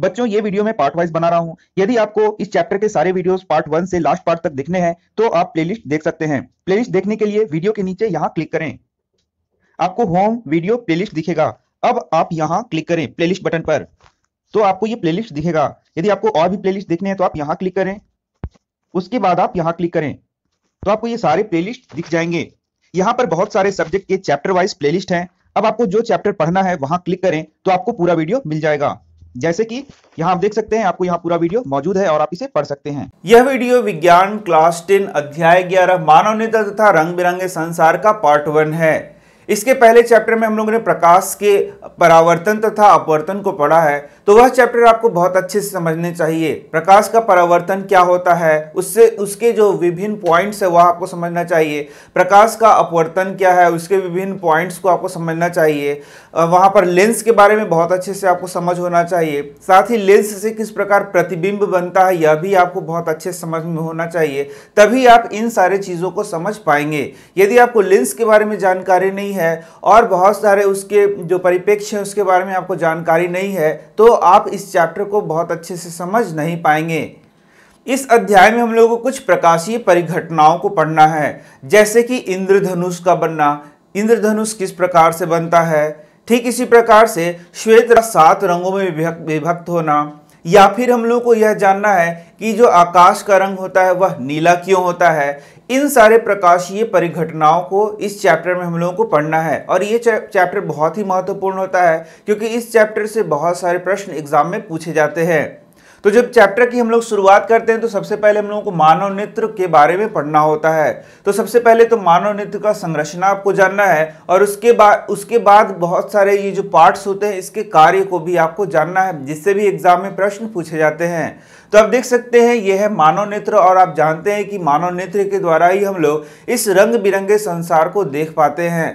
बच्चों ये वीडियो मैं पार्ट वाइज बना रहा हूँ यदि आपको इस चैप्टर के सारे वीडियोस पार्ट वन से लास्ट पार्ट तक देखने हैं तो आप प्लेलिस्ट देख सकते हैं प्लेलिस्ट देखने के लिए वीडियो के नीचे यहाँ क्लिक करें आपको होम वीडियो प्लेलिस्ट दिखेगा अब आप यहाँ क्लिक करें प्लेलिस्ट बटन पर तो आपको ये प्लेलिस्ट दिखेगा यदि आपको और भी प्लेलिस्ट देखने हैं तो आप यहाँ क्लिक करें उसके बाद आप यहाँ क्लिक करें तो आपको ये सारे प्लेलिस्ट दिख जाएंगे यहाँ पर बहुत सारे सब्जेक्ट के चैप्टर वाइज प्लेलिस्ट हैं अब आपको जो चैप्टर पढ़ना है वहां क्लिक करें तो आपको पूरा वीडियो मिल जाएगा जैसे कि यहाँ आप देख सकते हैं आपको यहाँ पूरा वीडियो मौजूद है और आप इसे पढ़ सकते हैं यह वीडियो विज्ञान क्लास टेन अध्याय ग्यारह मानव नेता तथा रंग बिरंगे संसार का पार्ट वन है इसके पहले चैप्टर में हम लोगों ने प्रकाश के परावर्तन तथा अपवर्तन को पढ़ा है तो वह चैप्टर आपको बहुत अच्छे से समझने चाहिए प्रकाश का परावर्तन क्या होता है उससे उसके जो विभिन्न पॉइंट्स है वह आपको समझना चाहिए प्रकाश का अपवर्तन क्या है उसके विभिन्न पॉइंट्स को आपको समझना चाहिए वहाँ पर लेंस के बारे में बहुत अच्छे से आपको समझ होना चाहिए साथ ही लेंस से किस प्रकार प्रतिबिंब बनता है यह भी आपको बहुत अच्छे समझ में होना चाहिए तभी आप इन सारे चीज़ों को समझ पाएंगे यदि आपको लेंस के बारे में जानकारी नहीं है है और बहुत सारे उसके जो परिप्रेक्ष्य हैं उसके बारे में आपको जानकारी नहीं है तो आप इस चैप्टर को बहुत अच्छे से समझ नहीं पाएंगे इस अध्याय में हम लोगों को कुछ प्रकाशीय परिघटनाओं को पढ़ना है जैसे कि इंद्रधनुष का बनना इंद्रधनुष किस प्रकार से बनता है ठीक इसी प्रकार से श्वेत सात रंगों में विभक्त होना या फिर हम लोगों को यह जानना है कि जो आकाश का रंग होता है वह नीला क्यों होता है इन सारे प्रकाशीय परिघटनाओं को इस चैप्टर में हम लोगों को पढ़ना है और ये चैप्टर बहुत ही महत्वपूर्ण होता है क्योंकि इस चैप्टर से बहुत सारे प्रश्न एग्जाम में पूछे जाते हैं तो जब चैप्टर की हम लोग शुरुआत करते हैं तो सबसे पहले हम लोगों को मानव नेत्र के बारे में पढ़ना होता है तो सबसे पहले तो मानव नेत्र का संरचना आपको जानना है और उसके बाद उसके बाद बहुत सारे ये जो पार्ट्स होते हैं इसके कार्य को भी आपको जानना है जिससे भी एग्जाम में प्रश्न पूछे जाते हैं तो आप देख सकते हैं यह है मानव नेत्र और आप जानते हैं कि मानव नेत्र के द्वारा ही हम लोग इस रंग बिरंगे संसार को देख पाते हैं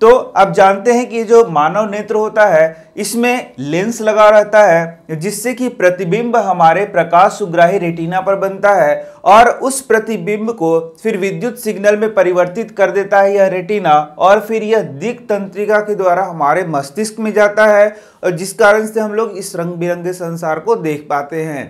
तो आप जानते हैं कि जो मानव नेत्र होता है इसमें लेंस लगा रहता है जिससे कि प्रतिबिंब हमारे प्रकाश सुग्राही रेटिना पर बनता है और उस प्रतिबिंब को फिर विद्युत सिग्नल में परिवर्तित कर देता है यह रेटिना और फिर यह दिक तंत्रिका के द्वारा हमारे मस्तिष्क में जाता है और जिस कारण से हम लोग इस रंग बिरंगे संसार को देख पाते हैं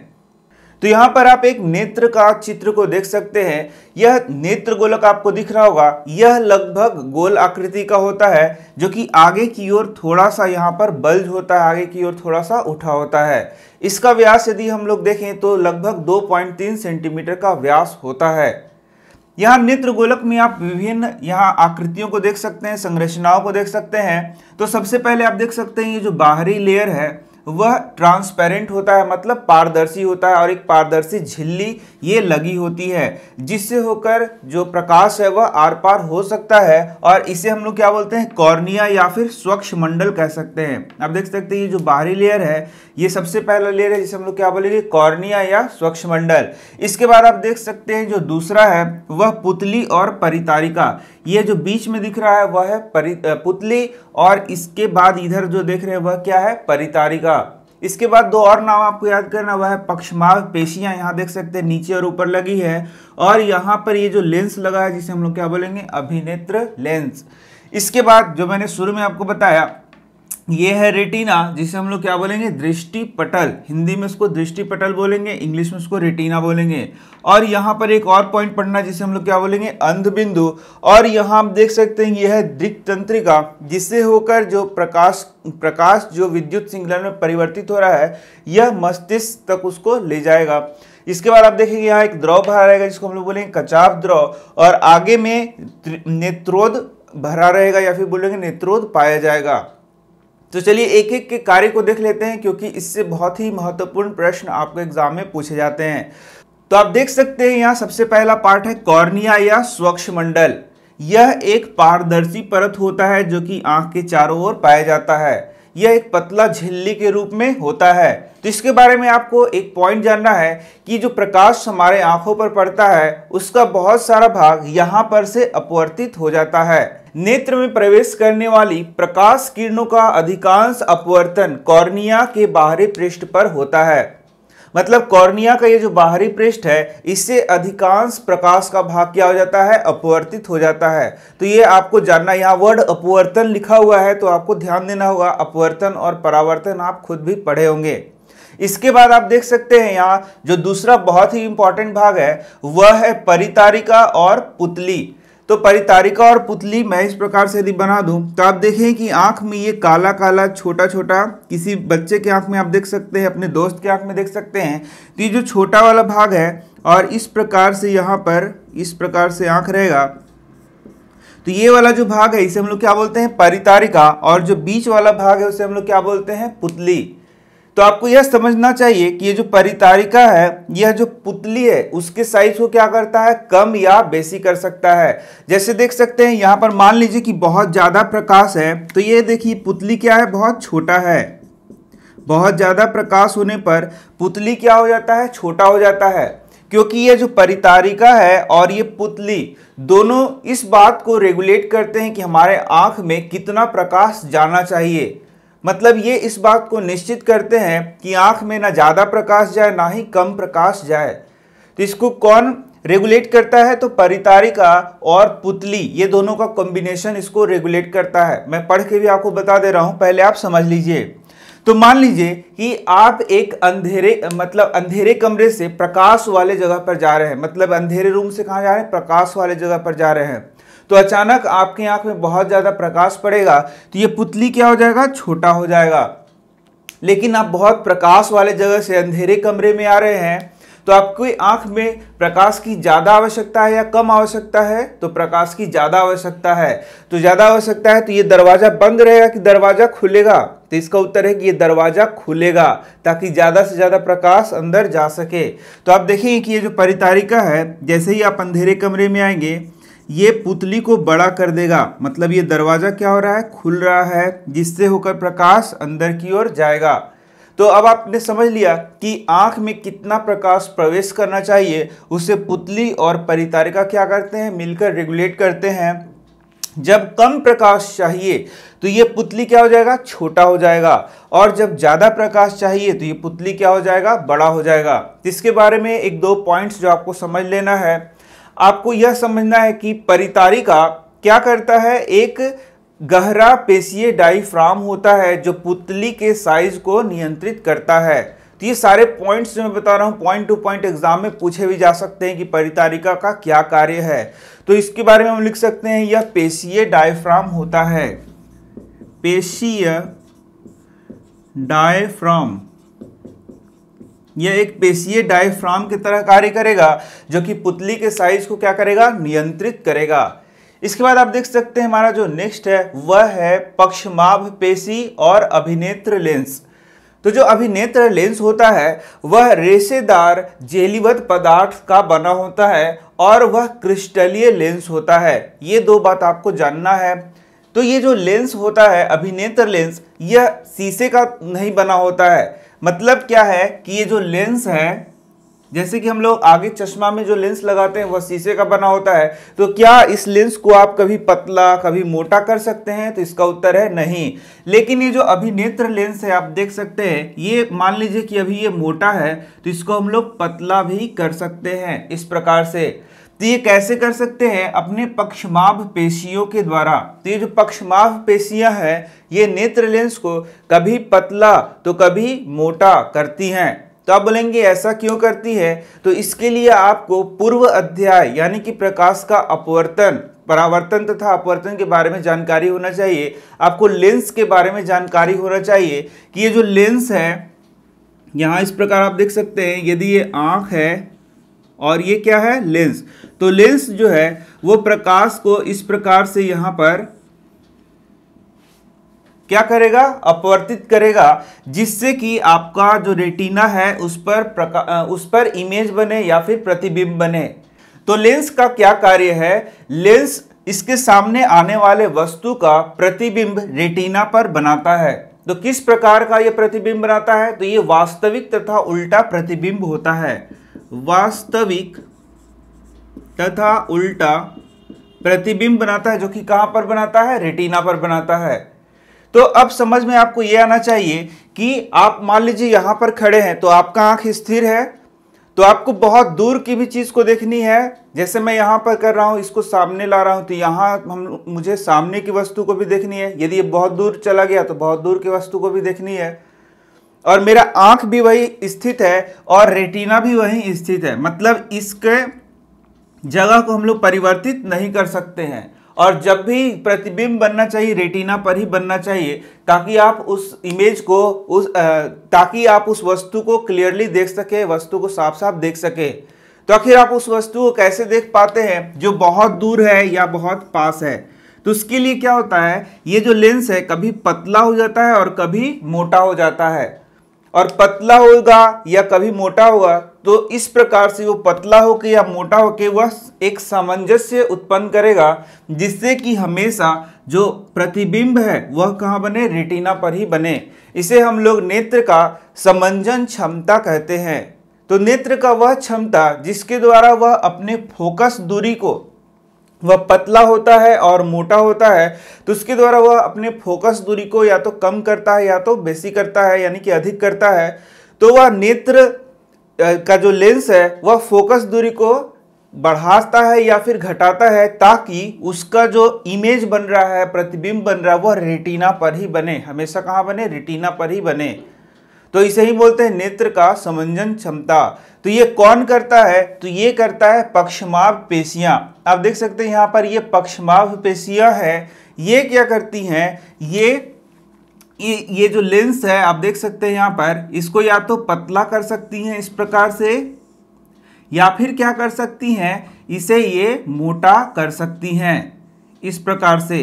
तो यहाँ पर आप एक नेत्र का चित्र को देख सकते हैं यह नेत्र गोलक आपको दिख रहा होगा यह लगभग गोल आकृति का होता है जो कि आगे की ओर थोड़ा सा यहाँ पर बल्ज होता है आगे की ओर थोड़ा सा उठा होता है इसका व्यास यदि हम लोग देखें तो लगभग 2.3 सेंटीमीटर का व्यास होता है यहाँ नेत्र गोलक में आप विभिन्न यहाँ आकृतियों को देख सकते हैं संरचनाओं को देख सकते हैं तो सबसे पहले आप देख सकते हैं ये जो बाहरी लेयर है वह ट्रांसपेरेंट होता है मतलब पारदर्शी होता है और एक पारदर्शी झिल्ली ये लगी होती है जिससे होकर जो प्रकाश है वह आर पार हो सकता है और इसे हम लोग क्या बोलते हैं कॉर्निया या फिर स्वच्छ मंडल कह सकते हैं आप देख सकते हैं ये जो बाहरी लेयर है ये सबसे पहला लेयर है जिसे हम लोग क्या बोलेंगे कॉर्निया या स्वच्छ मंडल इसके बाद आप देख सकते हैं जो दूसरा है वह पुतली और परितारिका ये जो बीच में दिख रहा है वह है पुतली और इसके बाद इधर जो देख रहे हैं वह क्या है परितारिका इसके बाद दो और नाम आपको याद करना वह है पक्षमाव पेशियां यहाँ देख सकते हैं नीचे और ऊपर लगी है और यहाँ पर ये जो लेंस लगा है जिसे हम लोग क्या बोलेंगे अभिनेत्र लेंस इसके बाद जो मैंने शुरू में आपको बताया ये है रेटिना जिसे हम लोग क्या बोलेंगे दृष्टि पटल हिंदी में उसको दृष्टि पटल बोलेंगे इंग्लिश में उसको रेटिना बोलेंगे और यहाँ पर एक और पॉइंट पढ़ना जिसे हम लोग क्या बोलेंगे अंधबिंदु और यहाँ आप देख सकते हैं यह है दृक तंत्रिका जिससे होकर जो प्रकाश प्रकाश जो विद्युत सिंगलन में परिवर्तित हो रहा है यह मस्तिष्क तक उसको ले जाएगा इसके बाद आप देखेंगे यहाँ एक द्रव भरा रहेगा जिसको हम लोग बोलेंगे कचाप द्रव और आगे में नेत्रोद भरा रहेगा या फिर बोलेंगे नेत्रोद पाया जाएगा तो चलिए एक एक के कार्य को देख लेते हैं क्योंकि इससे बहुत ही महत्वपूर्ण प्रश्न आपको एग्जाम में पूछे जाते हैं तो आप देख सकते हैं यहाँ सबसे पहला पार्ट है कॉर्निया या स्वच्छ मंडल यह एक पारदर्शी परत होता है जो कि आंख के चारों ओर पाया जाता है यह एक पतला झिल्ली के रूप में होता है तो इसके बारे में आपको एक पॉइंट जानना है कि जो प्रकाश हमारे आंखों पर पड़ता है उसका बहुत सारा भाग यहाँ पर से अपवर्तित हो जाता है नेत्र में प्रवेश करने वाली प्रकाश किरणों का अधिकांश अपवर्तन कॉर्निया के बाहरी पृष्ठ पर होता है मतलब कॉर्निया का ये जो बाहरी पृष्ठ है इससे अधिकांश प्रकाश का भाग क्या हो जाता है अपवर्तित हो जाता है तो ये आपको जानना यहाँ वर्ड अपवर्तन लिखा हुआ है तो आपको ध्यान देना होगा अपवर्तन और परावर्तन आप खुद भी पढ़े होंगे इसके बाद आप देख सकते हैं यहाँ जो दूसरा बहुत ही इंपॉर्टेंट भाग है वह है परितारिका और पुतली तो परितारिका और पुतली मैं इस प्रकार से यदि बना दूं तो आप देखें कि आंख में ये काला काला छोटा छोटा किसी बच्चे के आंख में आप देख सकते हैं अपने दोस्त के आंख में देख सकते हैं तो ये जो छोटा वाला भाग है और इस प्रकार से यहाँ पर इस प्रकार से आंख रहेगा तो ये वाला जो भाग है इसे हम लोग क्या बोलते हैं परितारिका और जो बीच वाला भाग है उसे हम लोग क्या बोलते हैं पुतली तो आपको यह समझना चाहिए कि ये जो परितारिका है यह जो पुतली है उसके साइज को क्या करता है कम या बेसी कर सकता है जैसे देख सकते हैं यहाँ पर मान लीजिए कि बहुत ज़्यादा प्रकाश है तो ये देखिए पुतली क्या है बहुत छोटा है बहुत ज़्यादा प्रकाश होने पर पुतली क्या हो जाता है छोटा हो जाता है क्योंकि ये जो परितारिका है और ये पुतली दोनों इस बात को रेगुलेट करते हैं कि हमारे आँख में कितना प्रकाश जाना चाहिए मतलब ये इस बात को निश्चित करते हैं कि आँख में ना ज़्यादा प्रकाश जाए ना ही कम प्रकाश जाए तो इसको कौन रेगुलेट करता है तो परितारिका और पुतली ये दोनों का कॉम्बिनेशन इसको रेगुलेट करता है मैं पढ़ के भी आपको बता दे रहा हूँ पहले आप समझ लीजिए तो मान लीजिए कि आप एक अंधेरे मतलब अंधेरे कमरे से प्रकाश वाले जगह पर जा रहे हैं मतलब अंधेरे रूम से कहाँ जा रहे हैं प्रकाश वाले जगह पर जा रहे हैं तो अचानक आपके आंख में बहुत ज़्यादा प्रकाश पड़ेगा तो ये पुतली क्या हो जाएगा छोटा हो जाएगा लेकिन आप बहुत प्रकाश वाले जगह से अंधेरे कमरे में आ रहे हैं तो आपकी आंख में प्रकाश की ज़्यादा आवश्यकता है या कम आवश्यकता है तो प्रकाश की ज़्यादा आवश्यकता है तो ज़्यादा आवश्यकता है तो ये दरवाज़ा बंद रहेगा कि दरवाज़ा खुलेगा तो इसका उत्तर है कि ये दरवाज़ा खुलेगा ताकि ज़्यादा से ज़्यादा प्रकाश अंदर जा सके तो आप देखेंगे कि ये जो परितारिका है जैसे ही आप अंधेरे कमरे में आएंगे ये पुतली को बड़ा कर देगा मतलब ये दरवाज़ा क्या हो रहा है खुल रहा है जिससे होकर प्रकाश अंदर की ओर जाएगा तो अब आपने समझ लिया कि आँख में कितना प्रकाश प्रवेश करना चाहिए उसे पुतली और परितारिका क्या करते हैं मिलकर रेगुलेट करते हैं जब कम प्रकाश चाहिए तो ये पुतली क्या हो जाएगा छोटा हो जाएगा और जब ज़्यादा प्रकाश चाहिए तो ये पुतली क्या हो जाएगा बड़ा हो जाएगा इसके बारे में एक दो पॉइंट्स जो आपको समझ लेना है आपको यह समझना है कि परितारिका क्या करता है एक गहरा पेशीय डाइफ्राम होता है जो पुतली के साइज को नियंत्रित करता है तो ये सारे पॉइंट्स जो मैं बता रहा हूँ पॉइंट टू पॉइंट एग्जाम में पूछे भी जा सकते हैं कि परितारिका का क्या कार्य है तो इसके बारे में हम लिख सकते हैं यह पेशीय डायफ्राम होता है पेशीय डायफ्राम यह एक पेशीय डायफ्राम की तरह कार्य करेगा जो कि पुतली के साइज को क्या करेगा नियंत्रित करेगा इसके बाद आप देख सकते हैं हमारा जो नेक्स्ट है वह है पक्षमाभ पेशी और अभिनेत्र लेंस तो जो अभिनेत्र लेंस होता है वह रेशेदार जेलीवत पदार्थ का बना होता है और वह क्रिस्टलीय लेंस होता है ये दो बात आपको जानना है तो ये जो लेंस होता है अभिनेत्र लेंस यह शीशे का नहीं बना होता है मतलब क्या है कि ये जो लेंस है जैसे कि हम लोग आगे चश्मा में जो लेंस लगाते हैं वह शीशे का बना होता है तो क्या इस लेंस को आप कभी पतला कभी मोटा कर सकते हैं तो इसका उत्तर है नहीं लेकिन ये जो अभिनेत्र लेंस है आप देख सकते हैं ये मान लीजिए कि अभी ये मोटा है तो इसको हम लोग पतला भी कर सकते हैं इस प्रकार से तो ये कैसे कर सकते हैं अपने पक्षमाभ पेशियों के द्वारा तो ये जो पक्षमाभ पेशियां हैं ये नेत्र लेंस को कभी पतला तो कभी मोटा करती हैं तो आप बोलेंगे ऐसा क्यों करती है तो इसके लिए आपको पूर्व अध्याय यानी कि प्रकाश का अपवर्तन परावर्तन तथा अपवर्तन के बारे में जानकारी होना चाहिए आपको लेंस के बारे में जानकारी होना चाहिए कि ये जो लेंस है यहाँ इस प्रकार आप देख सकते हैं यदि ये आँख है और ये क्या है लेंस तो लेंस जो है वो प्रकाश को इस प्रकार से यहां पर क्या करेगा अपवर्तित करेगा जिससे कि आपका जो रेटिना है उस पर प्रकाश उस पर इमेज बने या फिर प्रतिबिंब बने तो लेंस का क्या कार्य है लेंस इसके सामने आने वाले वस्तु का प्रतिबिंब रेटिना पर बनाता है तो किस प्रकार का यह प्रतिबिंब बनाता है तो यह वास्तविक तथा उल्टा प्रतिबिंब होता है वास्तविक तथा उल्टा प्रतिबिंब बनाता है जो कि कहां पर बनाता है रेटिना पर बनाता है तो अब समझ में आपको यह आना चाहिए कि आप मान लीजिए यहां पर खड़े हैं तो आपका आंख स्थिर है तो आपको बहुत दूर की भी चीज़ को देखनी है जैसे मैं यहां पर कर रहा हूं इसको सामने ला रहा हूं तो यहां हम मुझे सामने की वस्तु को भी देखनी है यदि ये बहुत दूर चला गया तो बहुत दूर की वस्तु को भी देखनी है और मेरा आंख भी वही स्थित है और रेटिना भी वही स्थित है मतलब इसके जगह को हम लोग परिवर्तित नहीं कर सकते हैं और जब भी प्रतिबिंब बनना चाहिए रेटिना पर ही बनना चाहिए ताकि आप उस इमेज को उस ताकि आप उस वस्तु को क्लियरली देख सके वस्तु को साफ साफ देख सके तो आखिर आप उस वस्तु को कैसे देख पाते हैं जो बहुत दूर है या बहुत पास है तो उसके लिए क्या होता है ये जो लेंस है कभी पतला हो जाता है और कभी मोटा हो जाता है और पतला होगा या कभी मोटा होगा तो इस प्रकार से वो पतला होकर या मोटा होकर वह एक सामंजस्य उत्पन्न करेगा जिससे कि हमेशा जो प्रतिबिंब है वह कहाँ बने रेटिना पर ही बने इसे हम लोग नेत्र का समंजन क्षमता कहते हैं तो नेत्र का वह क्षमता जिसके द्वारा वह अपने फोकस दूरी को वह पतला होता है और मोटा होता है तो उसके द्वारा वह अपने फोकस दूरी को या तो कम करता है या तो बेसी करता है यानी कि अधिक करता है तो वह नेत्र का जो लेंस है वह फोकस दूरी को बढ़ाता है या फिर घटाता है ताकि उसका जो इमेज बन रहा है प्रतिबिंब बन रहा है वह रेटिना पर ही बने हमेशा कहाँ बने रेटिना पर ही बने तो इसे ही बोलते हैं नेत्र का समंजन क्षमता तो ये कौन करता है तो ये करता है पक्षमाव पेशियां आप देख सकते हैं यहां पर ये पक्षमाभ पेशियां है ये क्या करती हैं ये ये ये जो लेंस है आप देख सकते हैं यहां पर इसको या तो पतला कर सकती हैं इस प्रकार से या फिर क्या कर सकती हैं इसे ये मोटा कर सकती हैं इस प्रकार से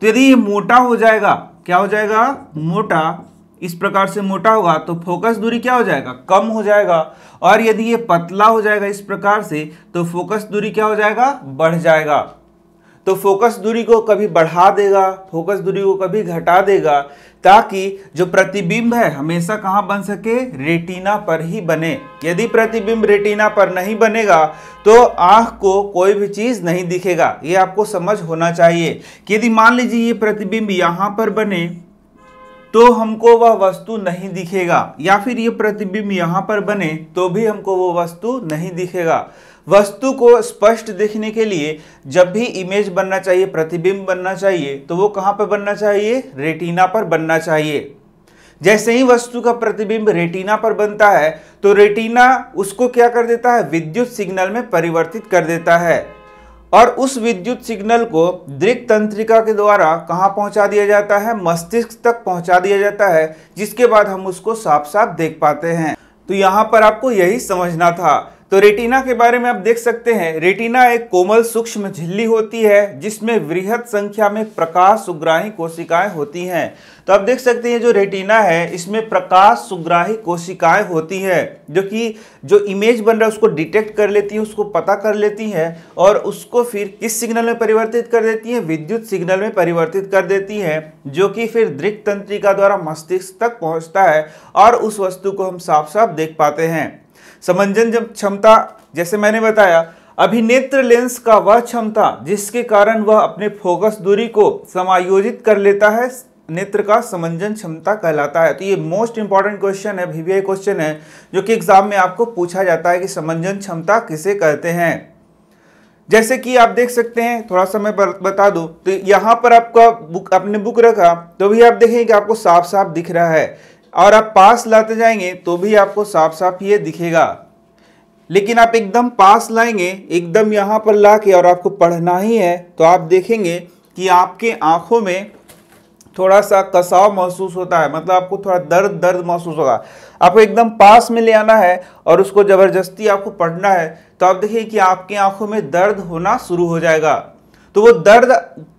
तो यदि ये मोटा हो जाएगा क्या हो जाएगा मोटा इस प्रकार से मोटा होगा तो फोकस दूरी क्या हो जाएगा कम हो जाएगा और यदि ये पतला हो जाएगा इस प्रकार से तो फोकस दूरी क्या हो जाएगा बढ़ जाएगा तो फोकस दूरी को कभी बढ़ा देगा फोकस दूरी को कभी घटा देगा ताकि जो प्रतिबिंब है हमेशा कहाँ बन सके रेटिना पर ही बने यदि प्रतिबिंब रेटिना पर नहीं बनेगा तो आँख को कोई भी चीज़ नहीं दिखेगा ये आपको समझ होना चाहिए कि यदि मान लीजिए ये प्रतिबिंब यहाँ पर बने तो हमको वह वस्तु नहीं दिखेगा या फिर ये प्रतिबिंब यहाँ पर बने तो भी हमको वो वस्तु नहीं दिखेगा वस्तु को स्पष्ट देखने के लिए जब भी इमेज बनना चाहिए प्रतिबिंब बनना चाहिए तो वो कहाँ पर बनना चाहिए रेटिना पर बनना चाहिए जैसे ही वस्तु का प्रतिबिंब रेटिना पर बनता है तो रेटिना उसको क्या कर देता है विद्युत सिग्नल में परिवर्तित कर देता है और उस विद्युत सिग्नल को दृक तंत्रिका के द्वारा कहाँ पहुँचा दिया जाता है मस्तिष्क तक पहुँचा दिया जाता है जिसके बाद हम उसको साफ साफ देख पाते हैं तो यहाँ पर आपको यही समझना था तो रेटिना के बारे में आप देख सकते हैं रेटिना एक कोमल सूक्ष्म झिल्ली होती है जिसमें वृहत संख्या में प्रकाश सुग्राही कोशिकाएं होती हैं तो आप देख सकते हैं जो रेटिना है इसमें प्रकाश सुग्राही कोशिकाएं होती हैं जो कि जो इमेज बन रहा है उसको डिटेक्ट कर लेती है उसको पता कर लेती हैं और उसको फिर किस सिग्नल में परिवर्तित कर देती हैं विद्युत सिग्नल में परिवर्तित कर देती हैं जो कि फिर दृक् तंत्रिका द्वारा मस्तिष्क तक पहुँचता है और उस वस्तु को हम साफ साफ देख पाते हैं समंजन जब क्षमता जैसे मैंने बताया अभिनेत्र लेंस का वह क्षमता जिसके कारण वह अपने फोकस दूरी को समायोजित कर लेता है नेत्र का समंजन क्षमता कहलाता है तो ये मोस्ट इंपॉर्टेंट क्वेश्चन है वीवीआई क्वेश्चन है जो कि एग्जाम में आपको पूछा जाता है कि समंजन क्षमता किसे कहते हैं जैसे कि आप देख सकते हैं थोड़ा सा मैं बता दूं तो यहां पर आपका बुक आपने बुक रखा तो भी आप देखेंगे कि आपको साफ साफ दिख रहा है और आप पास लाते जाएंगे तो भी आपको साफ साफ ये दिखेगा लेकिन आप एकदम पास लाएंगे एकदम यहाँ पर ला के और आपको पढ़ना ही है तो आप देखेंगे कि आपके आँखों में थोड़ा सा कसाव महसूस होता है मतलब आपको थोड़ा दर्द दर्द महसूस होगा आपको एकदम पास में ले आना है और उसको ज़बरदस्ती आपको पढ़ना है तो आप देखिए कि आपकी आंखों में दर्द होना शुरू हो जाएगा तो वो दर्द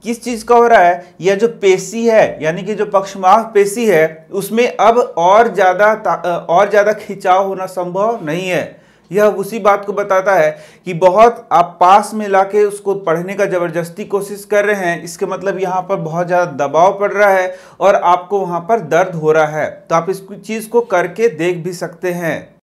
किस चीज़ का हो रहा है या जो पेशी है यानी कि जो पक्षमाह पेशी है उसमें अब और ज़्यादा और ज़्यादा खिंचाव होना संभव नहीं है यह उसी बात को बताता है कि बहुत आप पास में लाके उसको पढ़ने का ज़बरदस्ती कोशिश कर रहे हैं इसके मतलब यहाँ पर बहुत ज़्यादा दबाव पड़ रहा है और आपको वहाँ पर दर्द हो रहा है तो आप इस चीज़ को करके देख भी सकते हैं